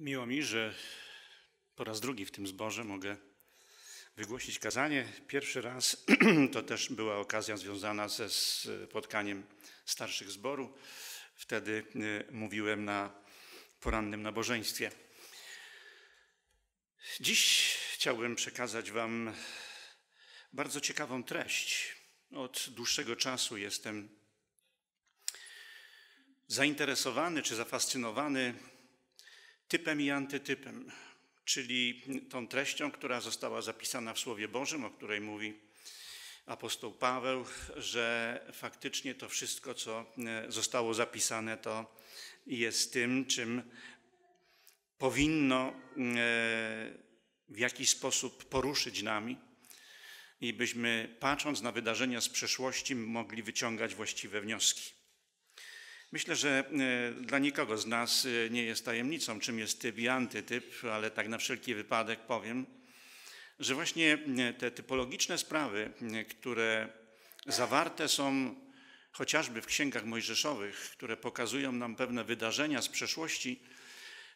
Miło mi, że po raz drugi w tym zborze mogę wygłosić kazanie. Pierwszy raz to też była okazja związana ze spotkaniem starszych zboru. Wtedy y, mówiłem na porannym nabożeństwie. Dziś chciałbym przekazać Wam bardzo ciekawą treść. Od dłuższego czasu jestem zainteresowany czy zafascynowany typem i antytypem, czyli tą treścią, która została zapisana w Słowie Bożym, o której mówi apostoł Paweł, że faktycznie to wszystko, co e, zostało zapisane, to jest tym, czym powinno e, w jakiś sposób poruszyć nami i byśmy patrząc na wydarzenia z przeszłości mogli wyciągać właściwe wnioski. Myślę, że e, dla nikogo z nas e, nie jest tajemnicą, czym jest typ i antytyp, ale tak na wszelki wypadek powiem, że właśnie e, te typologiczne sprawy, które zawarte są chociażby w księgach mojżeszowych, które pokazują nam pewne wydarzenia z przeszłości,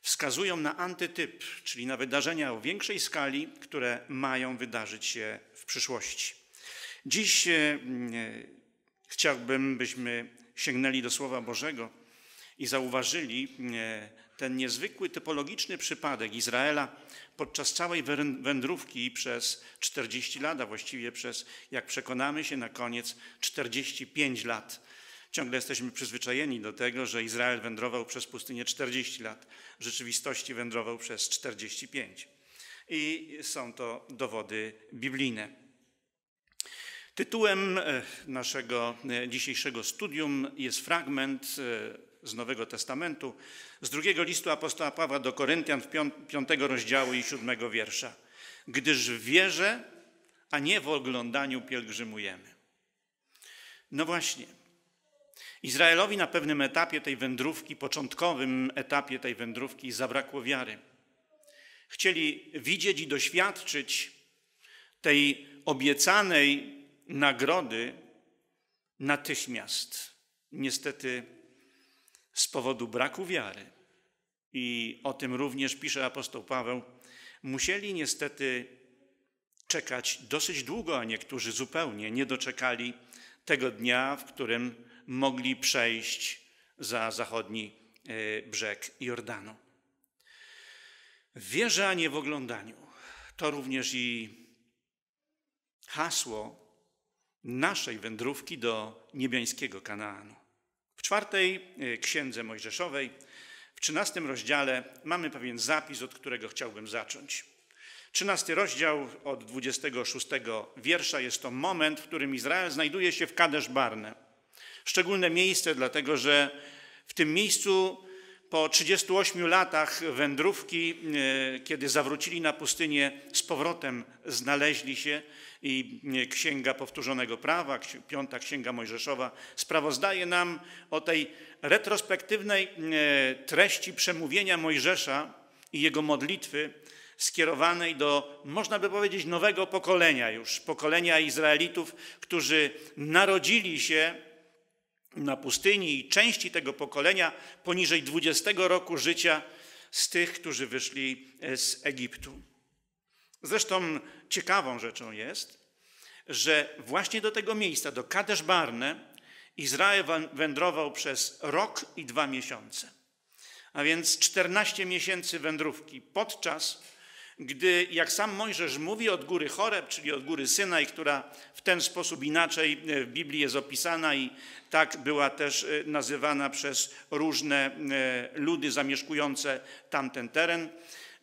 wskazują na antytyp, czyli na wydarzenia o większej skali, które mają wydarzyć się w przyszłości. Dziś chciałbym, byśmy sięgnęli do Słowa Bożego i zauważyli e, ten niezwykły typologiczny przypadek Izraela podczas całej wędrówki przez 40 lat, a właściwie przez, jak przekonamy się na koniec, 45 lat. Ciągle jesteśmy przyzwyczajeni do tego, że Izrael wędrował przez pustynię 40 lat, w rzeczywistości wędrował przez 45. I są to dowody biblijne. Tytułem e, naszego e, dzisiejszego studium jest fragment e, z Nowego Testamentu, z drugiego listu apostoła Pawła do Koryntian, piątego rozdziału i siódmego wiersza. Gdyż w wierze, a nie w oglądaniu pielgrzymujemy. No właśnie. Izraelowi na pewnym etapie tej wędrówki, początkowym etapie tej wędrówki, zabrakło wiary. Chcieli widzieć i doświadczyć tej obiecanej nagrody natychmiast. Niestety z powodu braku wiary, i o tym również pisze apostoł Paweł, musieli niestety czekać dosyć długo, a niektórzy zupełnie nie doczekali tego dnia, w którym mogli przejść za zachodni e, brzeg Jordanu. nie w oglądaniu to również i hasło naszej wędrówki do niebiańskiego Kanaanu. W czwartej e, księdze Mojżeszowej, w trzynastym rozdziale, mamy pewien zapis, od którego chciałbym zacząć. Trzynasty rozdział od 26 wiersza jest to moment, w którym Izrael znajduje się w Kadesz Barne. Szczególne miejsce, dlatego że w tym miejscu po 38 latach wędrówki, e, kiedy zawrócili na pustynię, z powrotem znaleźli się i e, Księga Powtórzonego Prawa, Piąta Księga Mojżeszowa, sprawozdaje nam o tej retrospektywnej e, treści przemówienia Mojżesza i jego modlitwy skierowanej do, można by powiedzieć, nowego pokolenia już, pokolenia Izraelitów, którzy narodzili się na pustyni i części tego pokolenia poniżej 20 roku życia z tych, którzy wyszli e, z Egiptu. Zresztą ciekawą rzeczą jest, że właśnie do tego miejsca, do Kadesz Barne, Izrael wędrował przez rok i dwa miesiące. A więc 14 miesięcy wędrówki, podczas gdy, jak sam Mojżesz mówi, od góry Choreb, czyli od góry Synaj, która w ten sposób inaczej e, w Biblii jest opisana i tak była też e, nazywana przez różne e, ludy zamieszkujące tamten teren,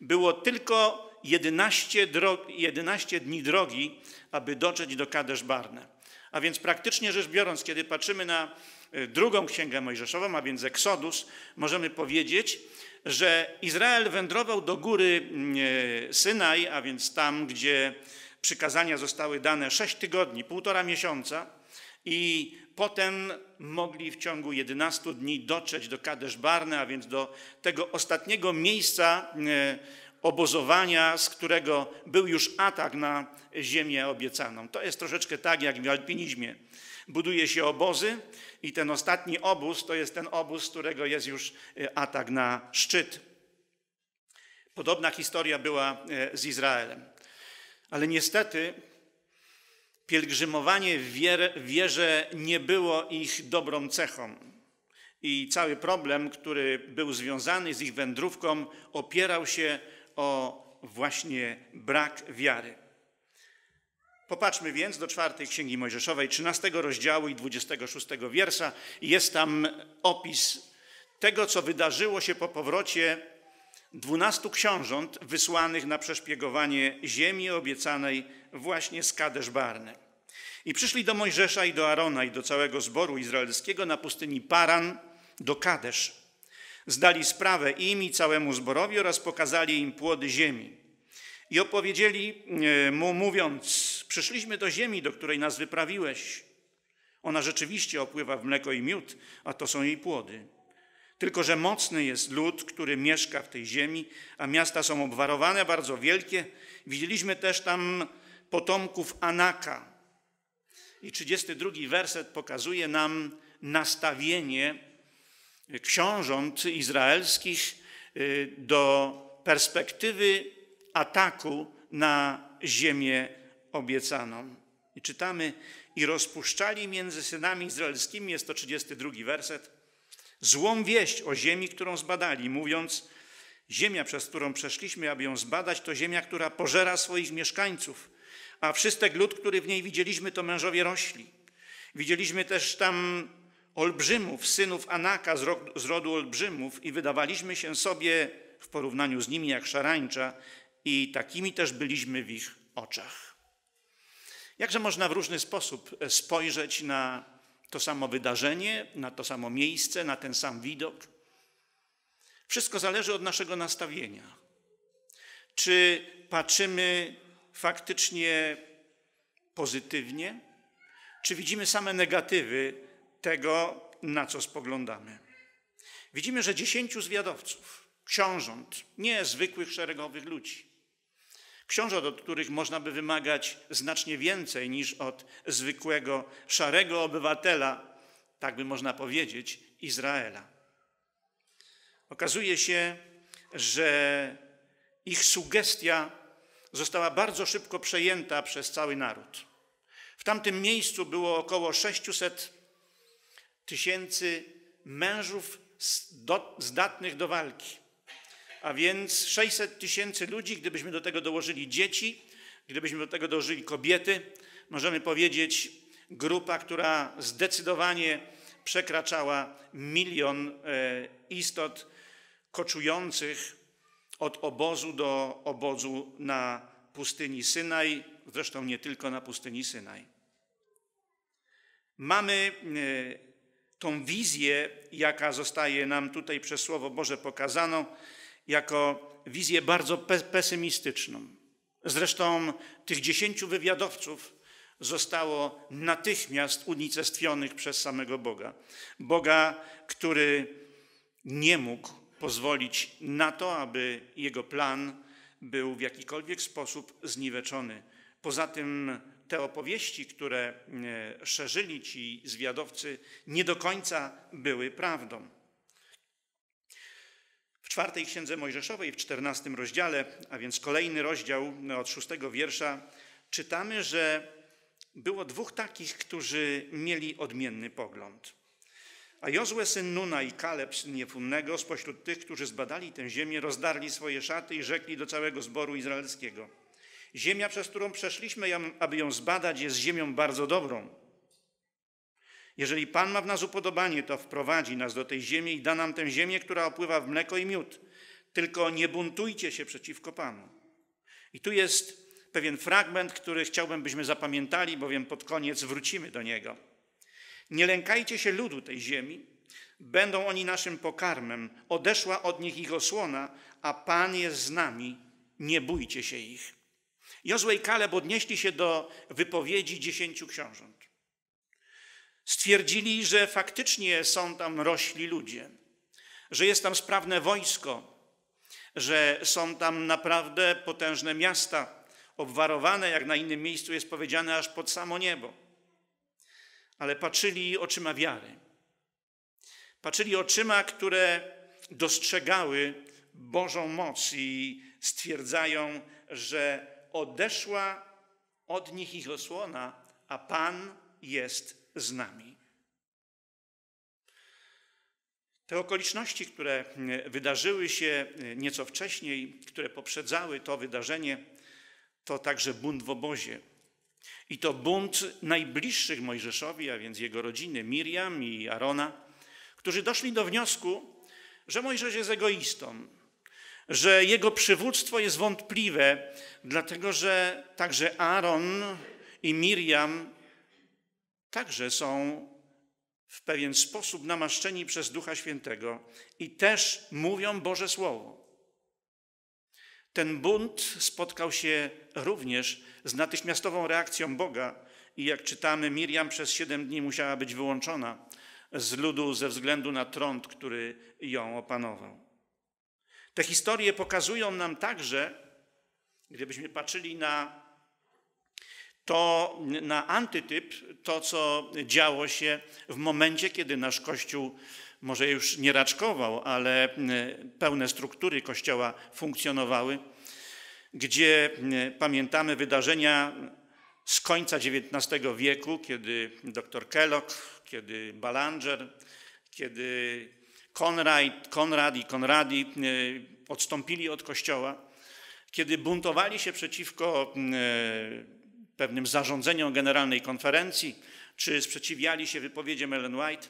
było tylko 11, drog, 11 dni drogi, aby dotrzeć do Kadesz Barne. A więc praktycznie rzecz biorąc, kiedy patrzymy na e, drugą księgę Mojżeszową, a więc Eksodus, możemy powiedzieć, że Izrael wędrował do góry mm, e, Synaj, a więc tam, gdzie przykazania zostały dane sześć tygodni, półtora miesiąca i potem mogli w ciągu 11 dni dotrzeć do Kadesz Barne, a więc do tego ostatniego miejsca mm, e, obozowania, z którego był już atak na ziemię obiecaną. To jest troszeczkę tak jak w alpinizmie. Buduje się obozy i ten ostatni obóz to jest ten obóz, z którego jest już e, atak na szczyt. Podobna historia była e, z Izraelem. Ale niestety pielgrzymowanie w wierze, nie było ich dobrą cechą i cały problem, który był związany z ich wędrówką, opierał się o właśnie brak wiary. Popatrzmy więc do czwartej Księgi Mojżeszowej, 13 rozdziału i 26 wiersza. Jest tam opis tego, co wydarzyło się po powrocie dwunastu książąt wysłanych na przeszpiegowanie ziemi obiecanej właśnie z Kadesz Barne. I przyszli do Mojżesza i do Arona i do całego zboru izraelskiego na pustyni Paran do Kadesz. Zdali sprawę im i całemu zborowi oraz pokazali im płody ziemi. I opowiedzieli e, mu, mówiąc: Przyszliśmy do ziemi, do której nas wyprawiłeś. Ona rzeczywiście opływa w mleko i miód, a to są jej płody. Tylko, że mocny jest lud, który mieszka w tej ziemi, a miasta są obwarowane, bardzo wielkie. Widzieliśmy też tam potomków Anaka. I 32 werset pokazuje nam nastawienie książąt izraelskich y, do perspektywy ataku na ziemię obiecaną. I czytamy, i rozpuszczali między synami izraelskimi, jest to 32 werset, złą wieść o ziemi, którą zbadali, mówiąc, ziemia, przez którą przeszliśmy, aby ją zbadać, to ziemia, która pożera swoich mieszkańców, a wszystek lud, który w niej widzieliśmy, to mężowie rośli. Widzieliśmy też tam Olbrzymów, synów Anaka z rodu Olbrzymów i wydawaliśmy się sobie w porównaniu z nimi jak szarańcza i takimi też byliśmy w ich oczach. Jakże można w różny sposób e, spojrzeć na to samo wydarzenie, na to samo miejsce, na ten sam widok? Wszystko zależy od naszego nastawienia. Czy patrzymy faktycznie pozytywnie, czy widzimy same negatywy tego, na co spoglądamy. Widzimy, że dziesięciu zwiadowców, książąt, nie zwykłych szeregowych ludzi, książąt, od których można by wymagać znacznie więcej niż od zwykłego szarego obywatela, tak by można powiedzieć, Izraela. Okazuje się, że ich sugestia została bardzo szybko przejęta przez cały naród. W tamtym miejscu było około 600 tysięcy mężów zdatnych do walki. A więc 600 tysięcy ludzi, gdybyśmy do tego dołożyli dzieci, gdybyśmy do tego dołożyli kobiety, możemy powiedzieć grupa, która zdecydowanie przekraczała milion e, istot koczujących od obozu do obozu na pustyni Synaj, zresztą nie tylko na pustyni Synaj. Mamy e, tą wizję, jaka zostaje nam tutaj przez Słowo Boże pokazana jako wizję bardzo pe pesymistyczną. Zresztą tych dziesięciu wywiadowców zostało natychmiast unicestwionych przez samego Boga. Boga, który nie mógł pozwolić na to, aby jego plan był w jakikolwiek sposób zniweczony. Poza tym te opowieści, które e, szerzyli ci zwiadowcy, nie do końca były prawdą. W czwartej księdze Mojżeszowej, w czternastym rozdziale, a więc kolejny rozdział e, od szóstego wiersza, czytamy, że było dwóch takich, którzy mieli odmienny pogląd. A Jozue syn Nuna i Kaleb syn Jefunnego spośród tych, którzy zbadali tę ziemię, rozdarli swoje szaty i rzekli do całego zboru izraelskiego – Ziemia, przez którą przeszliśmy, aby ją zbadać, jest ziemią bardzo dobrą. Jeżeli Pan ma w nas upodobanie, to wprowadzi nas do tej ziemi i da nam tę ziemię, która opływa w mleko i miód. Tylko nie buntujcie się przeciwko Panu. I tu jest pewien fragment, który chciałbym, byśmy zapamiętali, bowiem pod koniec wrócimy do niego. Nie lękajcie się ludu tej ziemi, będą oni naszym pokarmem. Odeszła od nich ich osłona, a Pan jest z nami. Nie bójcie się ich. Jozue i Kaleb odnieśli się do wypowiedzi dziesięciu książąt. Stwierdzili, że faktycznie są tam rośli ludzie, że jest tam sprawne wojsko, że są tam naprawdę potężne miasta, obwarowane, jak na innym miejscu jest powiedziane, aż pod samo niebo. Ale patrzyli oczyma wiary. Patrzyli oczyma, które dostrzegały Bożą moc i stwierdzają, że odeszła od nich ich osłona, a Pan jest z nami. Te okoliczności, które mm, wydarzyły się mm, nieco wcześniej, które poprzedzały to wydarzenie, to także bunt w obozie. I to bunt najbliższych Mojżeszowi, a więc jego rodziny, Miriam i Arona, którzy doszli do wniosku, że Mojżesz jest egoistą, że jego przywództwo jest wątpliwe, dlatego że także Aaron i Miriam także są w pewien sposób namaszczeni przez Ducha Świętego i też mówią Boże Słowo. Ten bunt spotkał się również z natychmiastową reakcją Boga i jak czytamy, Miriam przez siedem dni musiała być wyłączona z ludu ze względu na trąd, który ją opanował. Te historie pokazują nam także, gdybyśmy patrzyli na to, na antytyp, to co działo się w momencie, kiedy nasz Kościół może już nie raczkował, ale e, pełne struktury Kościoła funkcjonowały, gdzie e, pamiętamy wydarzenia z końca XIX wieku, kiedy dr Kellogg, kiedy Balanger, kiedy Konrad, Konrad i Konradi y, odstąpili od kościoła, kiedy buntowali się przeciwko y, pewnym zarządzeniom Generalnej Konferencji, czy sprzeciwiali się wypowiedziom Ellen White,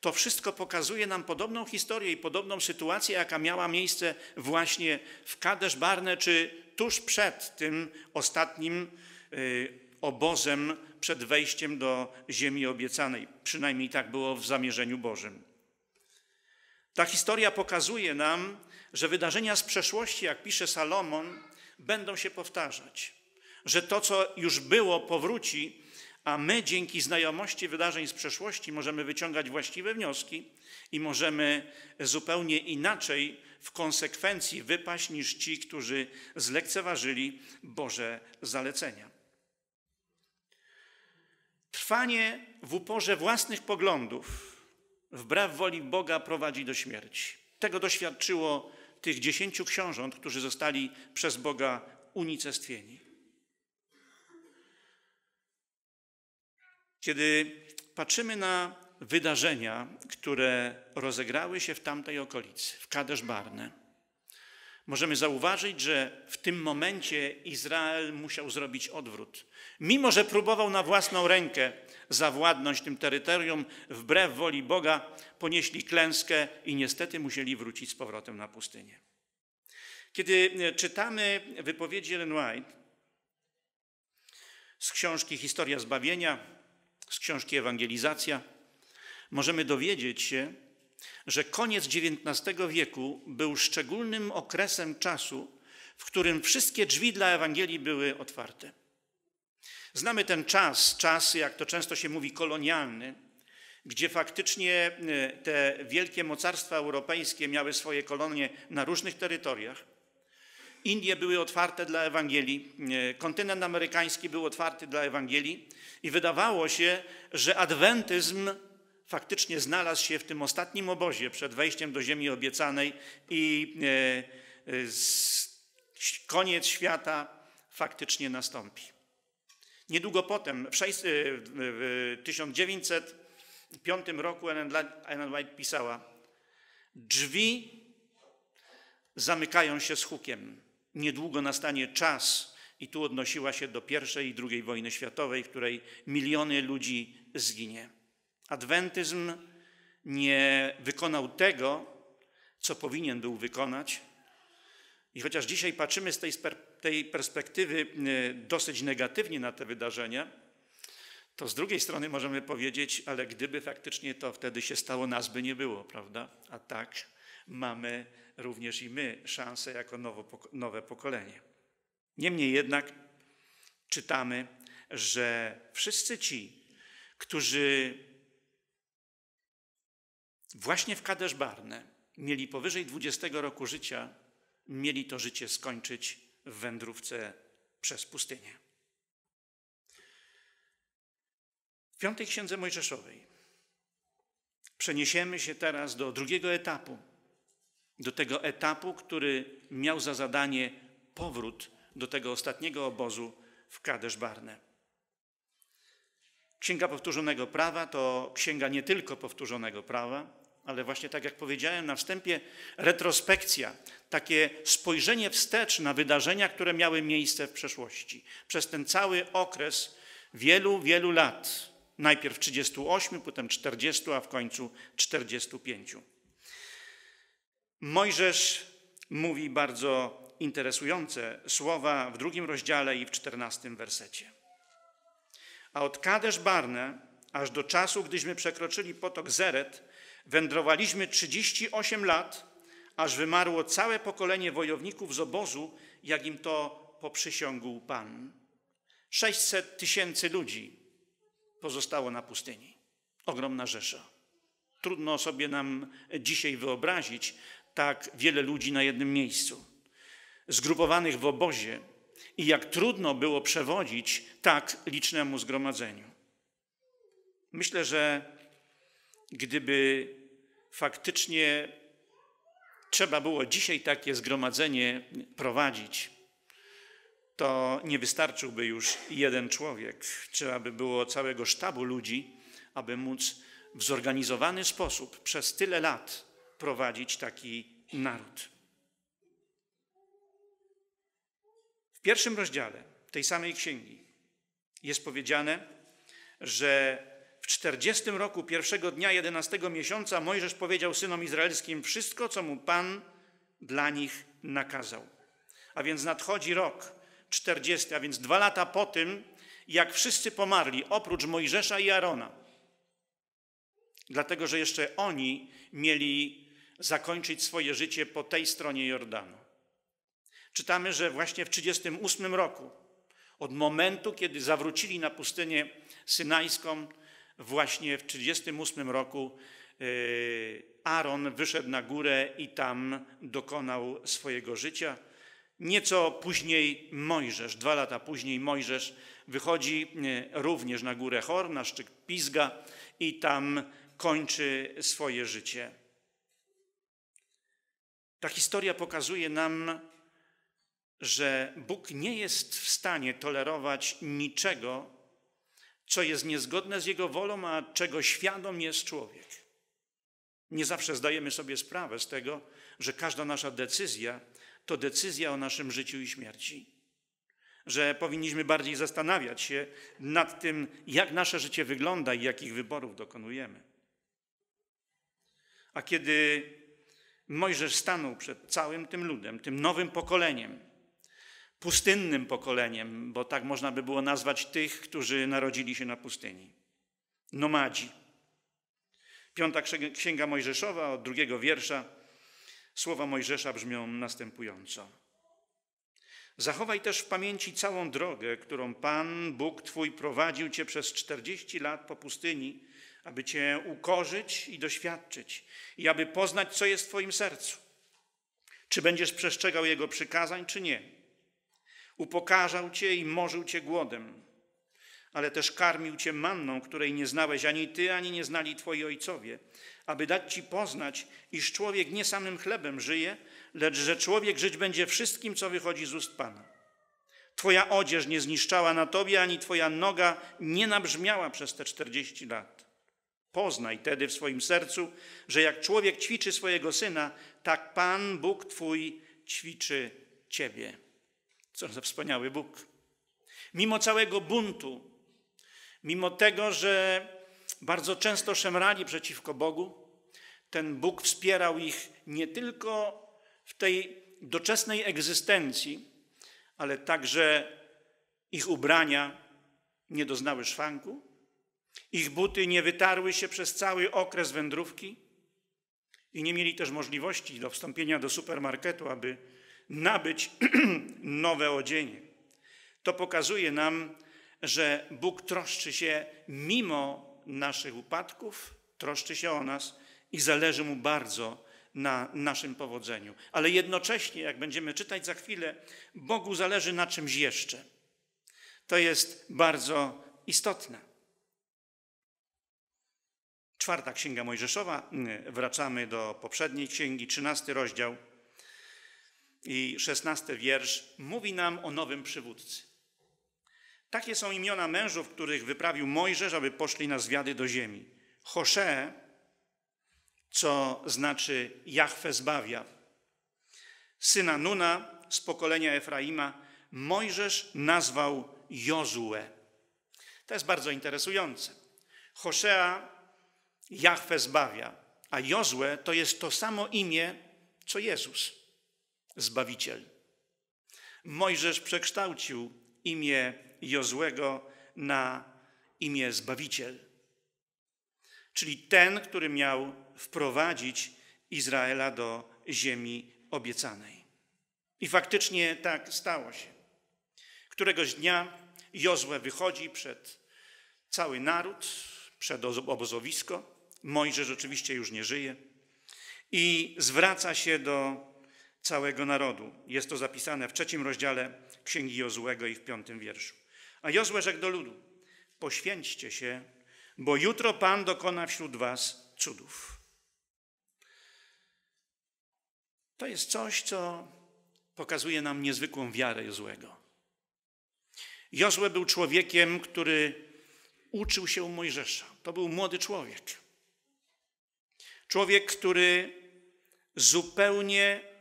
to wszystko pokazuje nam podobną historię i podobną sytuację, jaka miała miejsce właśnie w Kadesz Barne, czy tuż przed tym ostatnim y, obozem, przed wejściem do ziemi obiecanej. Przynajmniej tak było w zamierzeniu Bożym. Ta historia pokazuje nam, że wydarzenia z przeszłości, jak pisze Salomon, będą się powtarzać, że to, co już było, powróci, a my dzięki znajomości wydarzeń z przeszłości możemy wyciągać właściwe wnioski i możemy zupełnie inaczej w konsekwencji wypaść niż ci, którzy zlekceważyli Boże zalecenia. Trwanie w uporze własnych poglądów wbrew woli Boga prowadzi do śmierci. Tego doświadczyło tych dziesięciu książąt, którzy zostali przez Boga unicestwieni. Kiedy patrzymy na wydarzenia, które rozegrały się w tamtej okolicy, w Kadesz Barne, Możemy zauważyć, że w tym momencie Izrael musiał zrobić odwrót. Mimo, że próbował na własną rękę zawładnąć tym terytorium, wbrew woli Boga ponieśli klęskę i niestety musieli wrócić z powrotem na pustynię. Kiedy e, czytamy wypowiedzi Ellen White z książki Historia Zbawienia, z książki Ewangelizacja, możemy dowiedzieć się, że koniec XIX wieku był szczególnym okresem czasu, w którym wszystkie drzwi dla Ewangelii były otwarte. Znamy ten czas, czas, jak to często się mówi, kolonialny, gdzie faktycznie e, te wielkie mocarstwa europejskie miały swoje kolonie na różnych terytoriach. Indie były otwarte dla Ewangelii, e, kontynent amerykański był otwarty dla Ewangelii i wydawało się, że adwentyzm faktycznie znalazł się w tym ostatnim obozie przed wejściem do Ziemi Obiecanej i e, e, koniec świata faktycznie nastąpi. Niedługo potem, w 1905 e, roku, Ellen White pisała: Drzwi zamykają się z hukiem. Niedługo nastanie czas, i tu odnosiła się do pierwszej i drugiej wojny światowej, w której miliony ludzi zginie. Adwentyzm nie wykonał tego, co powinien był wykonać. I chociaż dzisiaj patrzymy z tej, tej perspektywy y, dosyć negatywnie na te wydarzenia, to z drugiej strony możemy powiedzieć, ale gdyby faktycznie to wtedy się stało, nas by nie było, prawda? A tak mamy również i my szansę jako nowo, nowe pokolenie. Niemniej jednak czytamy, że wszyscy ci, którzy Właśnie w Kadesz Barne mieli powyżej 20 roku życia, mieli to życie skończyć w wędrówce przez pustynię. W piątej księdze Mojżeszowej przeniesiemy się teraz do drugiego etapu, do tego etapu, który miał za zadanie powrót do tego ostatniego obozu w Kadesz Barne. Księga powtórzonego prawa to księga nie tylko powtórzonego prawa, ale właśnie tak jak powiedziałem na wstępie, retrospekcja, takie spojrzenie wstecz na wydarzenia, które miały miejsce w przeszłości. Przez ten cały okres wielu, wielu lat. Najpierw 38, potem 40, a w końcu 45. Mojżesz mówi bardzo interesujące słowa w drugim rozdziale i w czternastym wersecie. A od Kadesz Barne aż do czasu, gdyśmy przekroczyli potok Zeret, Wędrowaliśmy 38 lat, aż wymarło całe pokolenie wojowników z obozu, jak im to poprzysiągł Pan. 600 tysięcy ludzi pozostało na pustyni. Ogromna rzesza. Trudno sobie nam dzisiaj wyobrazić tak wiele ludzi na jednym miejscu, zgrupowanych w obozie, i jak trudno było przewodzić tak licznemu zgromadzeniu. Myślę, że gdyby faktycznie trzeba było dzisiaj takie zgromadzenie prowadzić, to nie wystarczyłby już jeden człowiek. Trzeba by było całego sztabu ludzi, aby móc w zorganizowany sposób przez tyle lat prowadzić taki naród. W pierwszym rozdziale tej samej księgi jest powiedziane, że w czterdziestym roku pierwszego dnia jedenastego miesiąca Mojżesz powiedział synom izraelskim wszystko, co mu Pan dla nich nakazał. A więc nadchodzi rok czterdziesty, a więc dwa lata po tym, jak wszyscy pomarli, oprócz Mojżesza i Arona. Dlatego, że jeszcze oni mieli zakończyć swoje życie po tej stronie Jordanu. Czytamy, że właśnie w 38 roku, od momentu, kiedy zawrócili na pustynię synajską, właśnie w 1938 roku y, Aaron wyszedł na górę i tam dokonał swojego życia. Nieco później Mojżesz, dwa lata później Mojżesz wychodzi y, również na górę Chor, na szczyt Pizga i tam kończy swoje życie. Ta historia pokazuje nam, że Bóg nie jest w stanie tolerować niczego, co jest niezgodne z Jego wolą, a czego świadom jest człowiek. Nie zawsze zdajemy sobie sprawę z tego, że każda nasza decyzja to decyzja o naszym życiu i śmierci. Że powinniśmy bardziej zastanawiać się nad tym, jak nasze życie wygląda i jakich wyborów dokonujemy. A kiedy Mojżesz stanął przed całym tym ludem, tym nowym pokoleniem, pustynnym pokoleniem, bo tak można by było nazwać tych, którzy narodzili się na pustyni. Nomadzi. Piąta Księga Mojżeszowa od drugiego wiersza. Słowa Mojżesza brzmią następująco. Zachowaj też w pamięci całą drogę, którą Pan, Bóg Twój prowadził Cię przez 40 lat po pustyni, aby Cię ukorzyć i doświadczyć i aby poznać, co jest w Twoim sercu. Czy będziesz przestrzegał Jego przykazań, czy nie? Upokarzał cię i morzył cię głodem, ale też karmił cię manną, której nie znałeś ani ty, ani nie znali twoi ojcowie, aby dać ci poznać, iż człowiek nie samym chlebem żyje, lecz że człowiek żyć będzie wszystkim, co wychodzi z ust Pana. Twoja odzież nie zniszczała na tobie, ani twoja noga nie nabrzmiała przez te czterdzieści lat. Poznaj tedy w swoim sercu, że jak człowiek ćwiczy swojego syna, tak Pan Bóg Twój ćwiczy Ciebie. Co za wspaniały Bóg. Mimo całego buntu, mimo tego, że bardzo często szemrali przeciwko Bogu, ten Bóg wspierał ich nie tylko w tej doczesnej egzystencji, ale także ich ubrania nie doznały szwanku, ich buty nie wytarły się przez cały okres wędrówki i nie mieli też możliwości do wstąpienia do supermarketu, aby nabyć nowe odzienie. To pokazuje nam, że Bóg troszczy się mimo naszych upadków, troszczy się o nas i zależy mu bardzo na naszym powodzeniu. Ale jednocześnie, jak będziemy czytać za chwilę, Bogu zależy na czymś jeszcze. To jest bardzo istotne. Czwarta Księga Mojżeszowa, wracamy do poprzedniej księgi, trzynasty rozdział i szesnasty wiersz mówi nam o nowym przywódcy. Takie są imiona mężów, których wyprawił Mojżesz, aby poszli na zwiady do ziemi. Hosze, co znaczy Jahwe zbawia. Syna Nuna z pokolenia Efraima Mojżesz nazwał Jozue. To jest bardzo interesujące. Hoszea Jahwe zbawia, a Jozue to jest to samo imię, co Jezus. Zbawiciel. Mojżesz przekształcił imię Jozłego na imię Zbawiciel, czyli ten, który miał wprowadzić Izraela do ziemi obiecanej. I faktycznie tak stało się. Któregoś dnia Jozłę wychodzi przed cały naród, przed obozowisko. Mojżesz oczywiście już nie żyje i zwraca się do całego narodu. Jest to zapisane w trzecim rozdziale Księgi Jozłego i w piątym wierszu. A Jozłe rzekł do ludu, poświęćcie się, bo jutro Pan dokona wśród was cudów. To jest coś, co pokazuje nam niezwykłą wiarę Jozłego. Jozue był człowiekiem, który uczył się u Mojżesza. To był młody człowiek. Człowiek, który zupełnie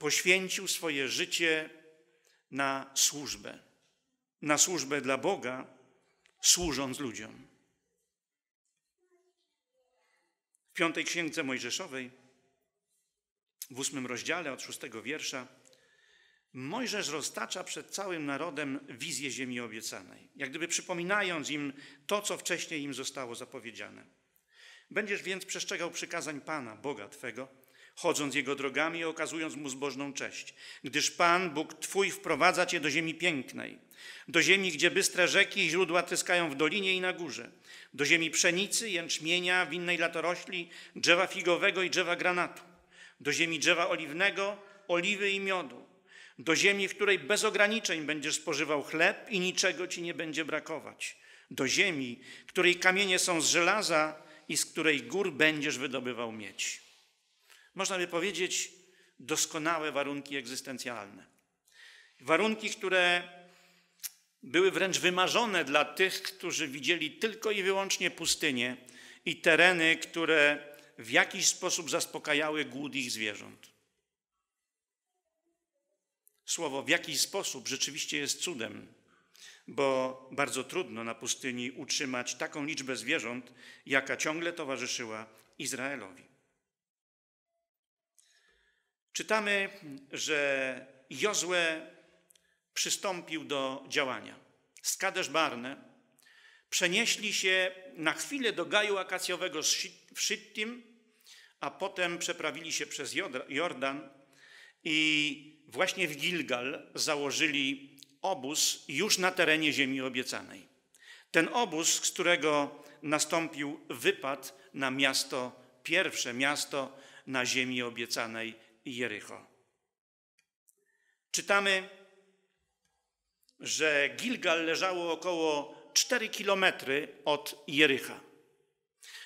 poświęcił swoje życie na służbę, na służbę dla Boga, służąc ludziom. W piątej księdze Mojżeszowej, w ósmym rozdziale od szóstego wiersza, Mojżesz roztacza przed całym narodem wizję ziemi obiecanej, jak gdyby przypominając im to, co wcześniej im zostało zapowiedziane. Będziesz więc przestrzegał przykazań Pana, Boga Twego, chodząc jego drogami i okazując mu zbożną cześć. Gdyż Pan, Bóg Twój, wprowadza Cię do ziemi pięknej, do ziemi, gdzie bystre rzeki i źródła tryskają w dolinie i na górze, do ziemi pszenicy, jęczmienia, winnej latorośli, drzewa figowego i drzewa granatu, do ziemi drzewa oliwnego, oliwy i miodu, do ziemi, w której bez ograniczeń będziesz spożywał chleb i niczego Ci nie będzie brakować, do ziemi, której kamienie są z żelaza i z której gór będziesz wydobywał miedź można by powiedzieć, doskonałe warunki egzystencjalne. Warunki, które były wręcz wymarzone dla tych, którzy widzieli tylko i wyłącznie pustynię i tereny, które w jakiś sposób zaspokajały głód ich zwierząt. Słowo w jakiś sposób rzeczywiście jest cudem, bo bardzo trudno na pustyni utrzymać taką liczbę zwierząt, jaka ciągle towarzyszyła Izraelowi. Czytamy, że Jozue przystąpił do działania. Z Kadesz Barne przenieśli się na chwilę do gaju akacjowego w Szittim, a potem przeprawili się przez Jordan i właśnie w Gilgal założyli obóz już na terenie ziemi obiecanej. Ten obóz, z którego nastąpił wypad na miasto, pierwsze miasto na ziemi obiecanej i Jericho. Czytamy, że Gilgal leżało około 4 kilometry od Jericha.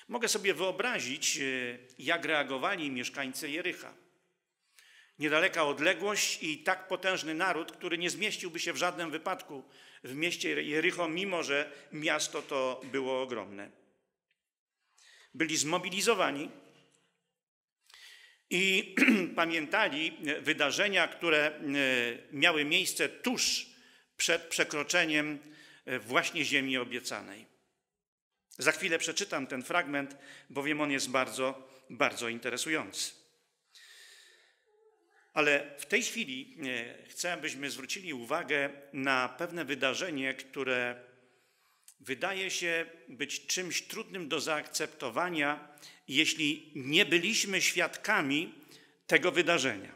Mogę sobie wyobrazić, e, jak reagowali mieszkańcy Jericha. Niedaleka odległość i tak potężny naród, który nie zmieściłby się w żadnym wypadku w mieście Jericho, mimo że miasto to było ogromne. Byli zmobilizowani, i pamiętali wydarzenia, które e, miały miejsce tuż przed przekroczeniem e, właśnie ziemi obiecanej. Za chwilę przeczytam ten fragment, bowiem on jest bardzo, bardzo interesujący. Ale w tej chwili e, chcę, abyśmy zwrócili uwagę na pewne wydarzenie, które wydaje się być czymś trudnym do zaakceptowania, jeśli nie byliśmy świadkami tego wydarzenia.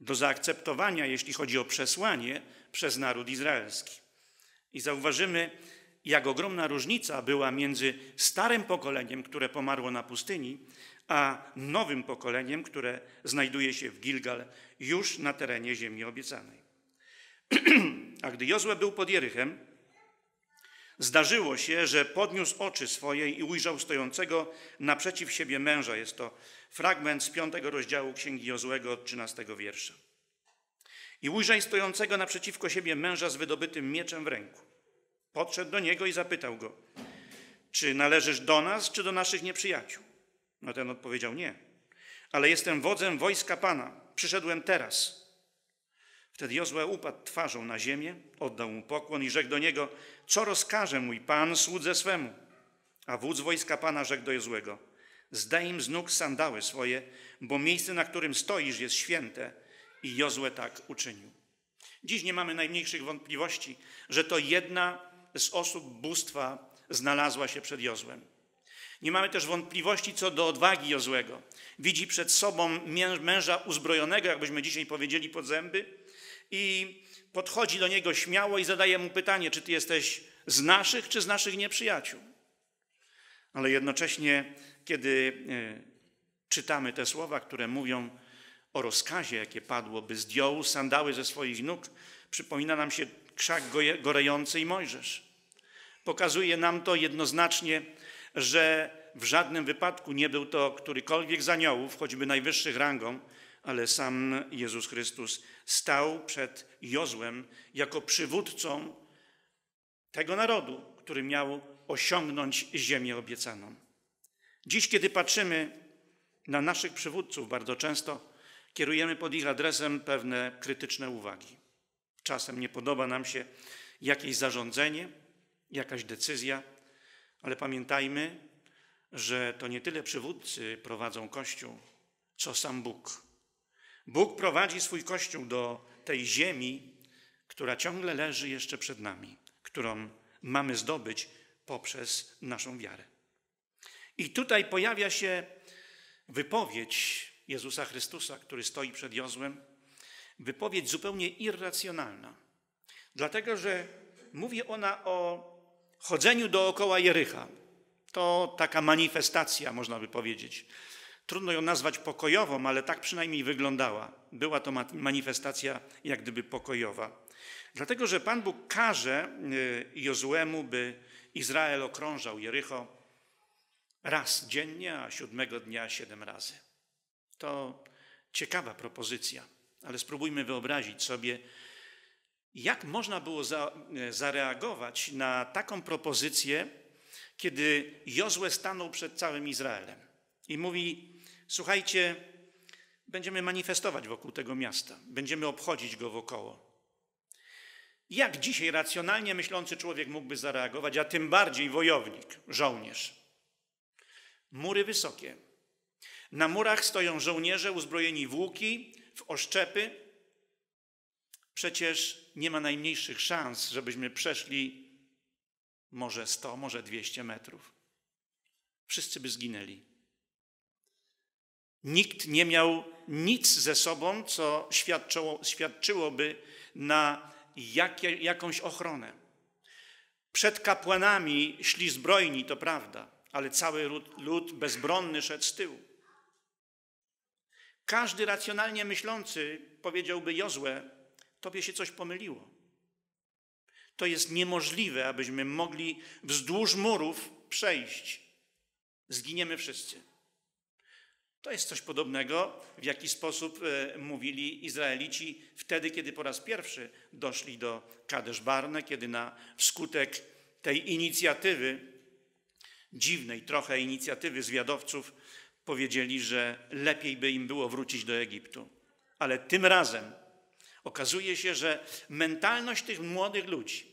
Do zaakceptowania, jeśli chodzi o przesłanie przez naród izraelski. I zauważymy, jak ogromna różnica była między starym pokoleniem, które pomarło na pustyni, a nowym pokoleniem, które znajduje się w Gilgal, już na terenie ziemi obiecanej. a gdy Jozue był pod Jerychem, Zdarzyło się, że podniósł oczy swoje i ujrzał stojącego naprzeciw siebie męża. Jest to fragment z piątego rozdziału Księgi Jozłego od 13 wiersza. I ujrzał stojącego naprzeciwko siebie męża z wydobytym mieczem w ręku. Podszedł do niego i zapytał go, czy należysz do nas, czy do naszych nieprzyjaciół? No ten odpowiedział, nie, ale jestem wodzem wojska Pana, przyszedłem teraz – Wtedy Jozue upadł twarzą na ziemię, oddał mu pokłon i rzekł do niego, co rozkaże mój pan słudze swemu? A wódz wojska pana rzekł do Jozłego, zdaj im z nóg sandały swoje, bo miejsce, na którym stoisz, jest święte. I Jozue tak uczynił. Dziś nie mamy najmniejszych wątpliwości, że to jedna z osób bóstwa znalazła się przed Jozłem. Nie mamy też wątpliwości co do odwagi Jozłego. Widzi przed sobą męża uzbrojonego, jakbyśmy dzisiaj powiedzieli, pod zęby, i podchodzi do niego śmiało i zadaje mu pytanie, czy ty jesteś z naszych, czy z naszych nieprzyjaciół. Ale jednocześnie, kiedy e, czytamy te słowa, które mówią o rozkazie, jakie padło, by zdjął sandały ze swoich nóg, przypomina nam się krzak gorejący i Mojżesz. Pokazuje nam to jednoznacznie, że w żadnym wypadku nie był to którykolwiek z aniołów, choćby najwyższych rangą, ale sam Jezus Chrystus stał przed Jozłem jako przywódcą tego narodu, który miał osiągnąć ziemię obiecaną. Dziś, kiedy patrzymy na naszych przywódców, bardzo często kierujemy pod ich adresem pewne krytyczne uwagi. Czasem nie podoba nam się jakieś zarządzenie, jakaś decyzja, ale pamiętajmy, że to nie tyle przywódcy prowadzą Kościół, co sam Bóg. Bóg prowadzi swój Kościół do tej ziemi, która ciągle leży jeszcze przed nami, którą mamy zdobyć poprzez naszą wiarę. I tutaj pojawia się wypowiedź Jezusa Chrystusa, który stoi przed Jozłem, wypowiedź zupełnie irracjonalna, dlatego że mówi ona o chodzeniu dookoła Jericha. To taka manifestacja, można by powiedzieć, Trudno ją nazwać pokojową, ale tak przynajmniej wyglądała. Była to manifestacja jak gdyby pokojowa. Dlatego, że Pan Bóg każe y, Jozłemu, by Izrael okrążał Jericho raz dziennie, a siódmego dnia siedem razy. To ciekawa propozycja, ale spróbujmy wyobrazić sobie, jak można było za, y, zareagować na taką propozycję, kiedy Jozłę stanął przed całym Izraelem i mówi: Słuchajcie, będziemy manifestować wokół tego miasta, będziemy obchodzić go wokoło. Jak dzisiaj racjonalnie myślący człowiek mógłby zareagować, a tym bardziej wojownik, żołnierz? Mury wysokie. Na murach stoją żołnierze uzbrojeni w łuki, w oszczepy. Przecież nie ma najmniejszych szans, żebyśmy przeszli może 100, może 200 metrów. Wszyscy by zginęli. Nikt nie miał nic ze sobą, co świadczyło, świadczyłoby na jakie, jakąś ochronę. Przed kapłanami szli zbrojni, to prawda, ale cały lud, lud bezbronny szedł z tyłu. Każdy racjonalnie myślący powiedziałby Jozłe, tobie się coś pomyliło. To jest niemożliwe, abyśmy mogli wzdłuż murów przejść. Zginiemy wszyscy. To jest coś podobnego, w jaki sposób e, mówili Izraelici wtedy, kiedy po raz pierwszy doszli do Kadesz Barne, kiedy na wskutek tej inicjatywy, dziwnej trochę inicjatywy zwiadowców, powiedzieli, że lepiej by im było wrócić do Egiptu. Ale tym razem okazuje się, że mentalność tych młodych ludzi,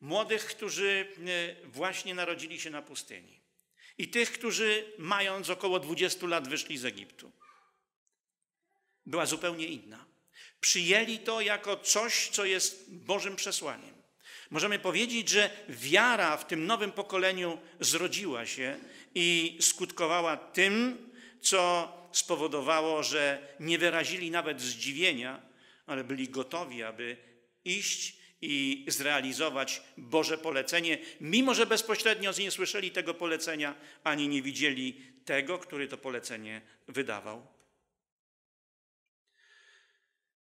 młodych, którzy e, właśnie narodzili się na pustyni, i tych, którzy mając około 20 lat wyszli z Egiptu. Była zupełnie inna. Przyjęli to jako coś, co jest Bożym przesłaniem. Możemy powiedzieć, że wiara w tym nowym pokoleniu zrodziła się i skutkowała tym, co spowodowało, że nie wyrazili nawet zdziwienia, ale byli gotowi, aby iść i zrealizować Boże polecenie, mimo że bezpośrednio nie słyszeli tego polecenia, ani nie widzieli tego, który to polecenie wydawał.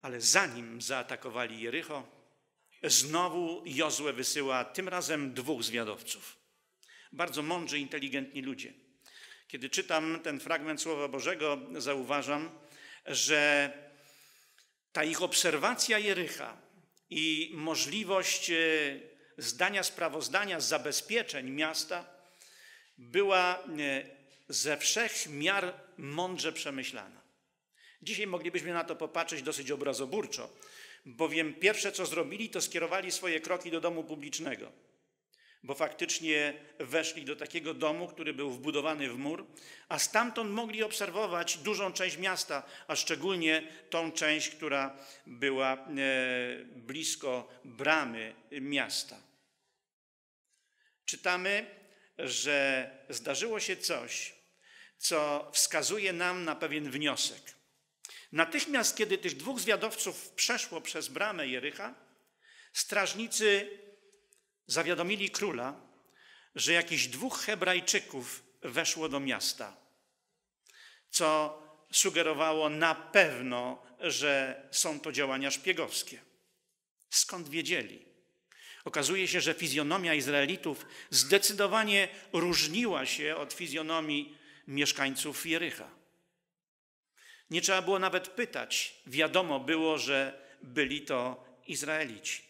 Ale zanim zaatakowali Jericho, znowu Jozue wysyła tym razem dwóch zwiadowców. Bardzo mądrzy, inteligentni ludzie. Kiedy czytam ten fragment Słowa Bożego, zauważam, że ta ich obserwacja Jericha i możliwość e, zdania sprawozdania z zabezpieczeń miasta była e, ze wszech miar mądrze przemyślana. Dzisiaj moglibyśmy na to popatrzeć dosyć obrazoburczo, bowiem pierwsze co zrobili, to skierowali swoje kroki do domu publicznego bo faktycznie weszli do takiego domu, który był wbudowany w mur, a stamtąd mogli obserwować dużą część miasta, a szczególnie tą część, która była e, blisko bramy miasta. Czytamy, że zdarzyło się coś, co wskazuje nam na pewien wniosek. Natychmiast, kiedy tych dwóch zwiadowców przeszło przez bramę Jericha, strażnicy zawiadomili króla, że jakichś dwóch Hebrajczyków weszło do miasta, co sugerowało na pewno, że są to działania szpiegowskie. Skąd wiedzieli? Okazuje się, że fizjonomia Izraelitów zdecydowanie różniła się od fizjonomii mieszkańców Jerycha. Nie trzeba było nawet pytać, wiadomo było, że byli to Izraelici.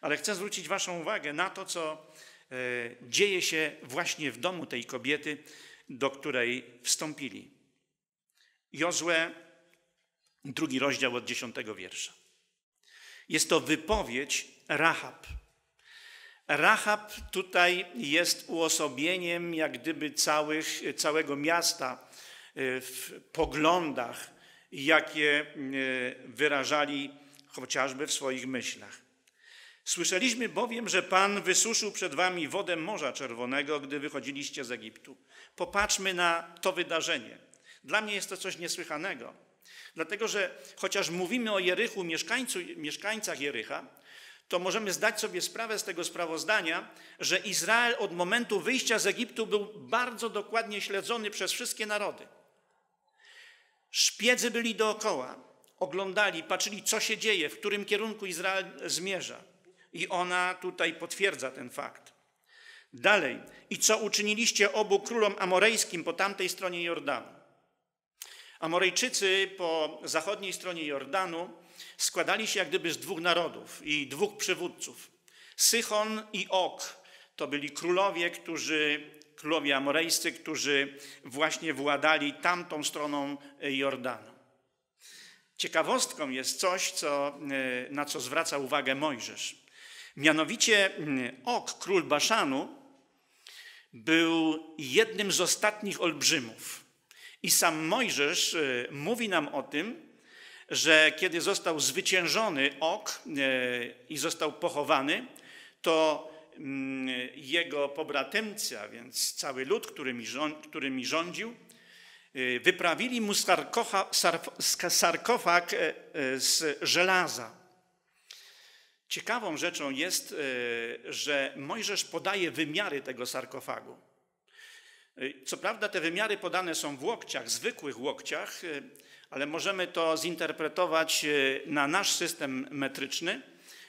Ale chcę zwrócić Waszą uwagę na to, co e, dzieje się właśnie w domu tej kobiety, do której wstąpili. Jozłe, drugi rozdział od dziesiątego wiersza. Jest to wypowiedź Rahab. Rahab tutaj jest uosobieniem jak gdyby całych, całego miasta e, w poglądach, jakie e, wyrażali chociażby w swoich myślach. Słyszeliśmy bowiem, że Pan wysuszył przed wami wodę Morza Czerwonego, gdy wychodziliście z Egiptu. Popatrzmy na to wydarzenie. Dla mnie jest to coś niesłychanego. Dlatego, że chociaż mówimy o Jerychu, mieszkańcach Jerycha, to możemy zdać sobie sprawę z tego sprawozdania, że Izrael od momentu wyjścia z Egiptu był bardzo dokładnie śledzony przez wszystkie narody. Szpiedzy byli dookoła, oglądali, patrzyli, co się dzieje, w którym kierunku Izrael zmierza i ona tutaj potwierdza ten fakt. Dalej. I co uczyniliście obu królom amorejskim po tamtej stronie Jordanu? Amorejczycy po zachodniej stronie Jordanu składali się jak gdyby z dwóch narodów i dwóch przywódców. Sychon i Ok to byli królowie, którzy, królowie amorejscy, którzy właśnie władali tamtą stroną e, Jordanu. Ciekawostką jest coś, co, e, na co zwraca uwagę Mojżesz. Mianowicie mm, Ok, król Baszanu, był jednym z ostatnich olbrzymów. I sam Mojżesz e, mówi nam o tym, że kiedy został zwyciężony Ok e, i został pochowany, to mm, jego pobratymcy, a więc cały lud, którymi rządził, e, wyprawili mu sarkofag z żelaza. Ciekawą rzeczą jest, y, że Mojżesz podaje wymiary tego sarkofagu. Y, co prawda te wymiary podane są w łokciach, zwykłych łokciach, y, ale możemy to zinterpretować na nasz system metryczny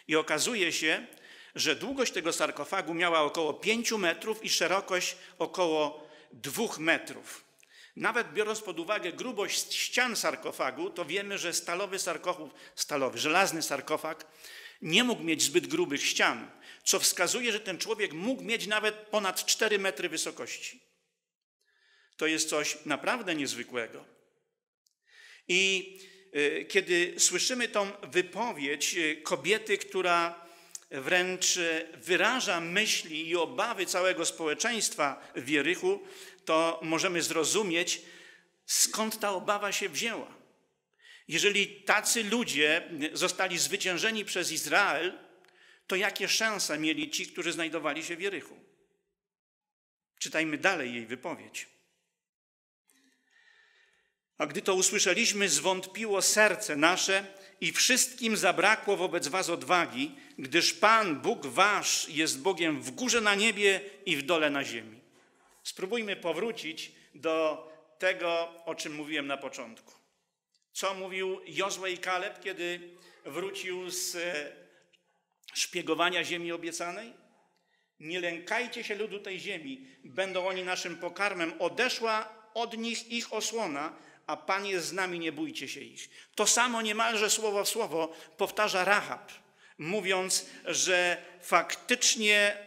i okazuje się, że długość tego sarkofagu miała około 5 metrów i szerokość około 2 metrów. Nawet biorąc pod uwagę grubość ścian sarkofagu, to wiemy, że stalowy sarkofag, stalowy, żelazny sarkofag nie mógł mieć zbyt grubych ścian, co wskazuje, że ten człowiek mógł mieć nawet ponad 4 metry wysokości. To jest coś naprawdę niezwykłego. I y, kiedy słyszymy tą wypowiedź y, kobiety, która wręcz y, wyraża myśli i obawy całego społeczeństwa w Wierychu, to możemy zrozumieć, skąd ta obawa się wzięła. Jeżeli tacy ludzie zostali zwyciężeni przez Izrael, to jakie szanse mieli ci, którzy znajdowali się w Jerychu? Czytajmy dalej jej wypowiedź. A gdy to usłyszeliśmy, zwątpiło serce nasze i wszystkim zabrakło wobec was odwagi, gdyż Pan, Bóg wasz, jest Bogiem w górze na niebie i w dole na ziemi. Spróbujmy powrócić do tego, o czym mówiłem na początku co mówił Jozue i Kaleb, kiedy wrócił z e, szpiegowania ziemi obiecanej? Nie lękajcie się ludu tej ziemi, będą oni naszym pokarmem. Odeszła od nich ich osłona, a Pan jest z nami, nie bójcie się ich. To samo niemalże słowo w słowo powtarza Rahab, mówiąc, że faktycznie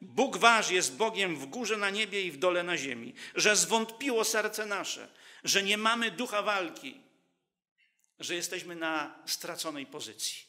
Bóg wasz jest Bogiem w górze na niebie i w dole na ziemi, że zwątpiło serce nasze, że nie mamy ducha walki, że jesteśmy na straconej pozycji.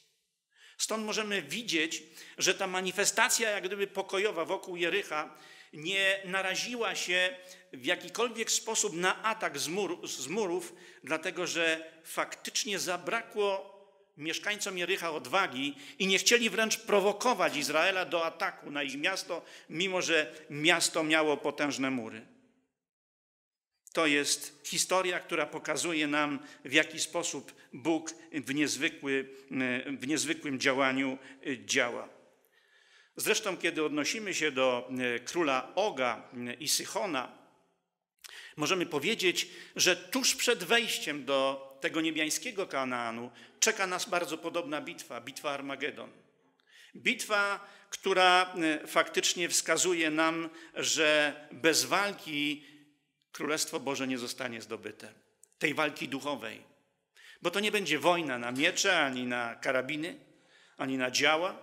Stąd możemy widzieć, że ta manifestacja, jak gdyby pokojowa wokół Jericha, nie naraziła się w jakikolwiek sposób na atak z, mur, z murów, dlatego że faktycznie zabrakło mieszkańcom Jericha odwagi i nie chcieli wręcz prowokować Izraela do ataku na ich miasto, mimo że miasto miało potężne mury. To jest historia, która pokazuje nam, w jaki sposób Bóg w, niezwykły, w niezwykłym działaniu y, działa. Zresztą, kiedy odnosimy się do y, króla Oga y, i Sychona, możemy powiedzieć, że tuż przed wejściem do tego niebiańskiego Kanaanu czeka nas bardzo podobna bitwa bitwa Armagedon. Bitwa, która faktycznie wskazuje nam, że bez walki Królestwo Boże nie zostanie zdobyte. Tej walki duchowej. Bo to nie będzie wojna na miecze, ani na karabiny, ani na działa,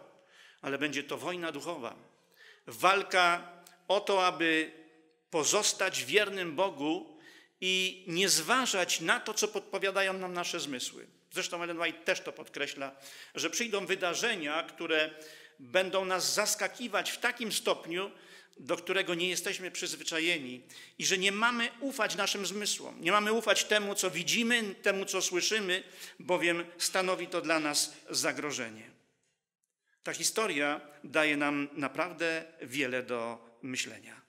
ale będzie to wojna duchowa. Walka o to, aby pozostać wiernym Bogu i nie zważać na to, co podpowiadają nam nasze zmysły. Zresztą Ellen White też to podkreśla, że przyjdą wydarzenia, które będą nas zaskakiwać w takim stopniu, do którego nie jesteśmy przyzwyczajeni i że nie mamy ufać naszym zmysłom, nie mamy ufać temu, co widzimy, temu, co słyszymy, bowiem stanowi to dla nas zagrożenie. Ta historia daje nam naprawdę wiele do myślenia.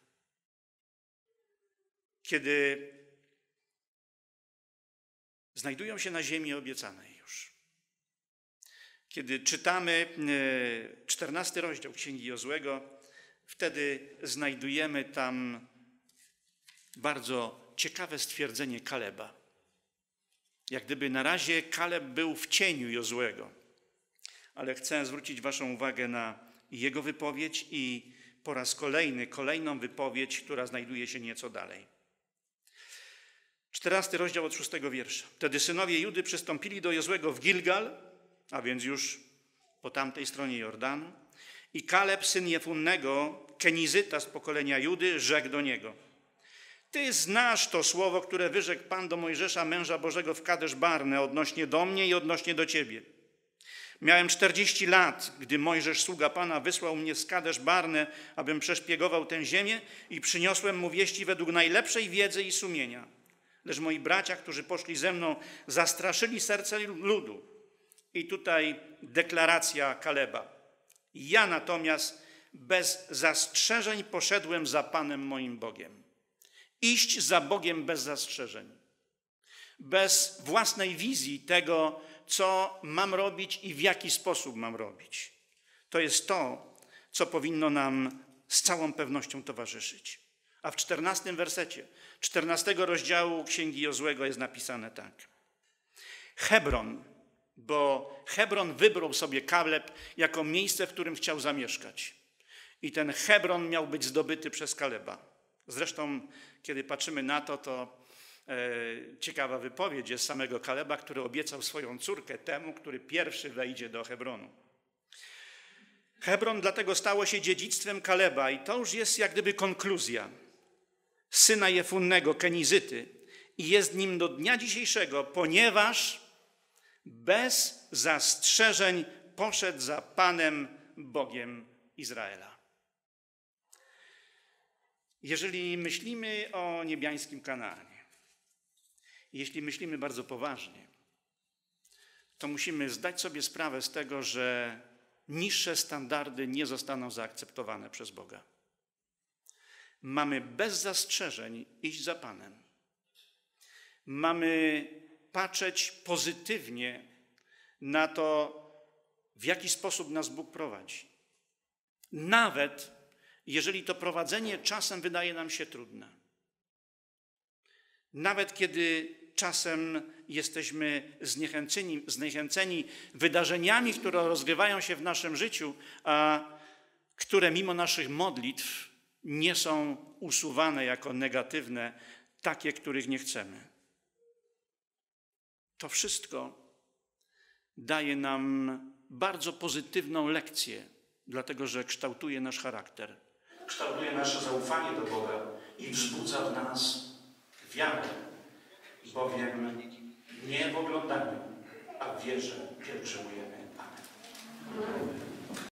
Kiedy znajdują się na ziemi obiecanej już, kiedy czytamy 14 e, rozdział Księgi Jozłego, wtedy znajdujemy tam bardzo ciekawe stwierdzenie Kaleba. Jak gdyby na razie Kaleb był w cieniu Jozłego. Ale chcę zwrócić Waszą uwagę na jego wypowiedź i po raz kolejny, kolejną wypowiedź, która znajduje się nieco dalej. 14 rozdział od szóstego wiersza. Wtedy synowie Judy przystąpili do Jozłego w Gilgal, a więc już po tamtej stronie Jordanu, i Kaleb, syn Jefunnego, Kenizyta z pokolenia Judy, rzekł do niego. Ty znasz to słowo, które wyrzekł Pan do Mojżesza, męża Bożego w Kadesz Barne, odnośnie do mnie i odnośnie do ciebie. Miałem 40 lat, gdy Mojżesz, sługa Pana, wysłał mnie z Kadesz Barne, abym przeszpiegował tę ziemię i przyniosłem mu wieści według najlepszej wiedzy i sumienia. Lecz moi bracia, którzy poszli ze mną, zastraszyli serce ludu. I tutaj deklaracja Kaleba. Ja natomiast bez zastrzeżeń poszedłem za Panem moim Bogiem. Iść za Bogiem bez zastrzeżeń, bez własnej wizji tego, co mam robić i w jaki sposób mam robić. To jest to, co powinno nam z całą pewnością towarzyszyć. A w czternastym wersecie, czternastego rozdziału Księgi Jozłego jest napisane tak. Hebron bo Hebron wybrał sobie Kaleb jako miejsce, w którym chciał zamieszkać. I ten Hebron miał być zdobyty przez Kaleba. Zresztą, kiedy patrzymy na to, to e, ciekawa wypowiedź jest samego Kaleba, który obiecał swoją córkę temu, który pierwszy wejdzie do Hebronu. Hebron dlatego stało się dziedzictwem Kaleba i to już jest jak gdyby konkluzja. Syna Jefunnego, Kenizyty i jest nim do dnia dzisiejszego, ponieważ bez zastrzeżeń poszedł za Panem Bogiem Izraela. Jeżeli myślimy o niebiańskim kanale, jeśli myślimy bardzo poważnie, to musimy zdać sobie sprawę z tego, że niższe standardy nie zostaną zaakceptowane przez Boga. Mamy bez zastrzeżeń iść za Panem. Mamy patrzeć pozytywnie na to, w jaki sposób nas Bóg prowadzi. Nawet jeżeli to prowadzenie czasem wydaje nam się trudne. Nawet kiedy czasem jesteśmy zniechęceni, zniechęceni wydarzeniami, które rozgrywają się w naszym życiu, a które mimo naszych modlitw nie są usuwane jako negatywne, takie, których nie chcemy. To wszystko daje nam bardzo pozytywną lekcję, dlatego że kształtuje nasz charakter, kształtuje nasze zaufanie do Boga i wzbudza w nas wiarę, bowiem nie w oglądaniu, a w wierze pielgrzymujemy. Amen.